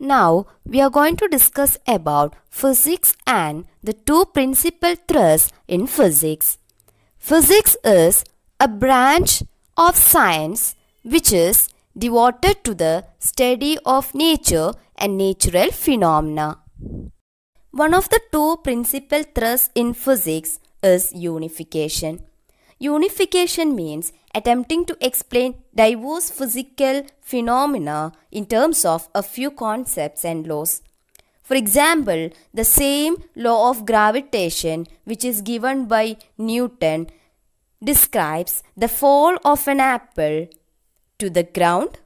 Now we are going to discuss about physics and the two principal thrusts in physics. Physics is a branch of science which is devoted to the study of nature and natural phenomena. One of the two principal thrusts in physics is unification. Unification means attempting to explain diverse physical phenomena in terms of a few concepts and laws. For example, the same law of gravitation, which is given by Newton, describes the fall of an apple to the ground,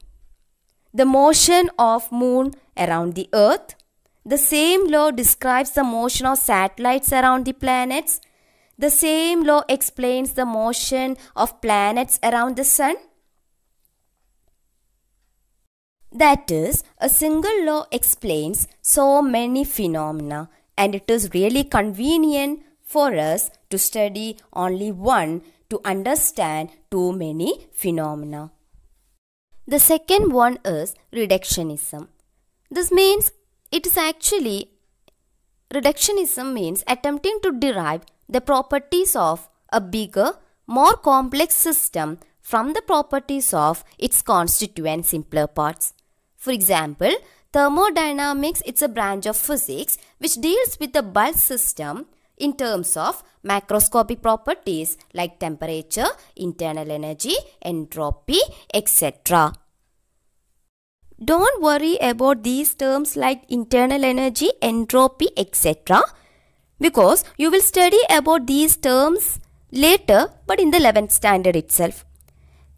the motion of moon around the earth. The same law describes the motion of satellites around the planets the same law explains the motion of planets around the sun. That is, a single law explains so many phenomena and it is really convenient for us to study only one to understand too many phenomena. The second one is reductionism. This means it is actually reductionism means attempting to derive the properties of a bigger, more complex system from the properties of its constituent simpler parts. For example, thermodynamics is a branch of physics which deals with the bulk system in terms of macroscopic properties like temperature, internal energy, entropy, etc. Don't worry about these terms like internal energy, entropy, etc because you will study about these terms later but in the 11th standard itself.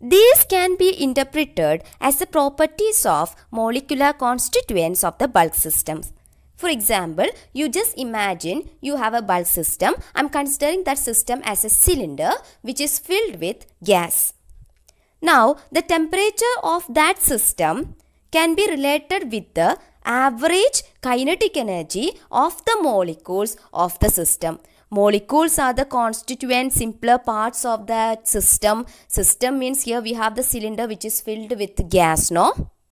These can be interpreted as the properties of molecular constituents of the bulk systems. For example, you just imagine you have a bulk system. I'm considering that system as a cylinder which is filled with gas. Now, the temperature of that system can be related with the average kinetic energy of the molecules of the system. Molecules are the constituent simpler parts of that system. System means here we have the cylinder which is filled with gas, no?